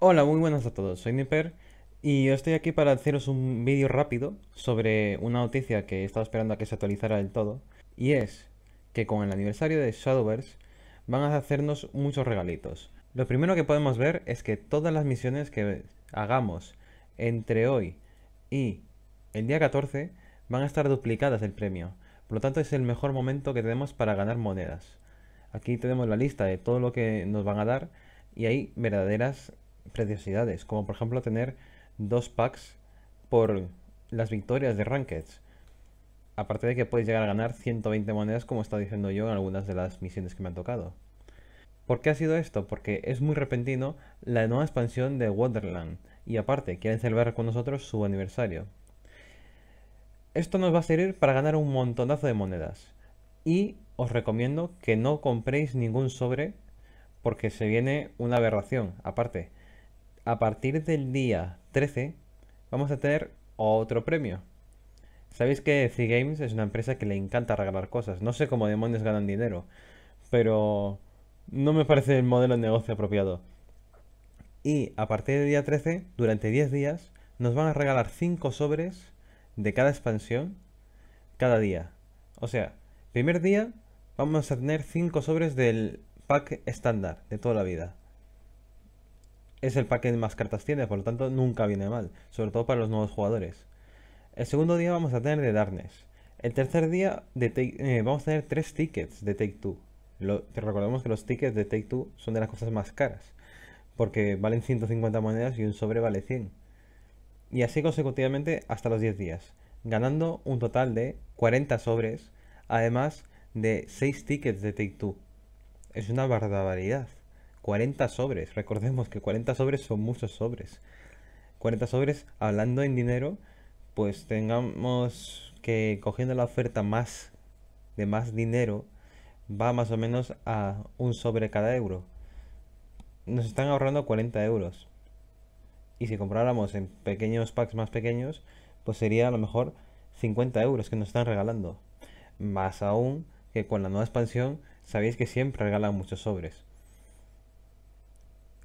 Hola, muy buenas a todos, soy Niper y yo estoy aquí para haceros un vídeo rápido sobre una noticia que estaba esperando a que se actualizara del todo y es que con el aniversario de Shadowverse van a hacernos muchos regalitos. Lo primero que podemos ver es que todas las misiones que hagamos entre hoy y el día 14 van a estar duplicadas el premio, por lo tanto es el mejor momento que tenemos para ganar monedas. Aquí tenemos la lista de todo lo que nos van a dar y hay verdaderas preciosidades, como por ejemplo tener dos packs por las victorias de Rankeds. Aparte de que puedes llegar a ganar 120 monedas como está diciendo yo en algunas de las misiones que me han tocado. ¿Por qué ha sido esto? Porque es muy repentino la nueva expansión de Wonderland y aparte quieren celebrar con nosotros su aniversario. Esto nos va a servir para ganar un montonazo de monedas y os recomiendo que no compréis ningún sobre porque se viene una aberración. Aparte, a partir del día 13 vamos a tener otro premio. Sabéis que Free Games es una empresa que le encanta regalar cosas. No sé cómo demonios ganan dinero, pero no me parece el modelo de negocio apropiado. Y a partir del día 13, durante 10 días, nos van a regalar 5 sobres de cada expansión cada día. O sea, primer día vamos a tener 5 sobres del pack estándar de toda la vida es el paquete de más cartas tiene, por lo tanto nunca viene mal, sobre todo para los nuevos jugadores. El segundo día vamos a tener de Darkness. El tercer día eh, vamos a tener tres tickets de Take Two. te recordemos que los tickets de Take Two son de las cosas más caras, porque valen 150 monedas y un sobre vale 100. Y así consecutivamente hasta los 10 días, ganando un total de 40 sobres, además de 6 tickets de Take Two. Es una barbaridad. 40 sobres. Recordemos que 40 sobres son muchos sobres. 40 sobres, hablando en dinero, pues tengamos que cogiendo la oferta más de más dinero, va más o menos a un sobre cada euro. Nos están ahorrando 40 euros. Y si compráramos en pequeños packs más pequeños, pues sería a lo mejor 50 euros que nos están regalando. Más aún que con la nueva expansión, sabéis que siempre regalan muchos sobres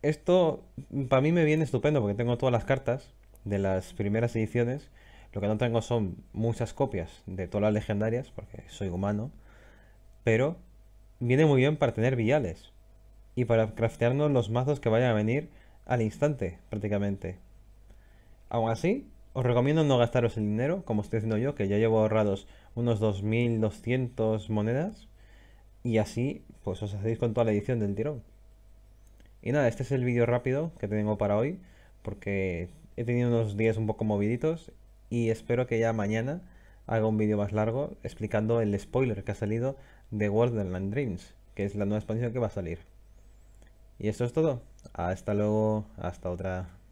esto para mí me viene estupendo porque tengo todas las cartas de las primeras ediciones. Lo que no tengo son muchas copias de todas las legendarias, porque soy humano. Pero viene muy bien para tener viales. Y para craftearnos los mazos que vayan a venir al instante, prácticamente. Aún así, os recomiendo no gastaros el dinero, como estoy haciendo yo, que ya llevo ahorrados unos 2.200 monedas. Y así, pues os hacéis con toda la edición del tirón. Y nada, este es el vídeo rápido que tengo para hoy, porque he tenido unos días un poco moviditos y espero que ya mañana haga un vídeo más largo explicando el spoiler que ha salido de World Land Dreams, que es la nueva expansión que va a salir. Y eso es todo. Hasta luego, hasta otra.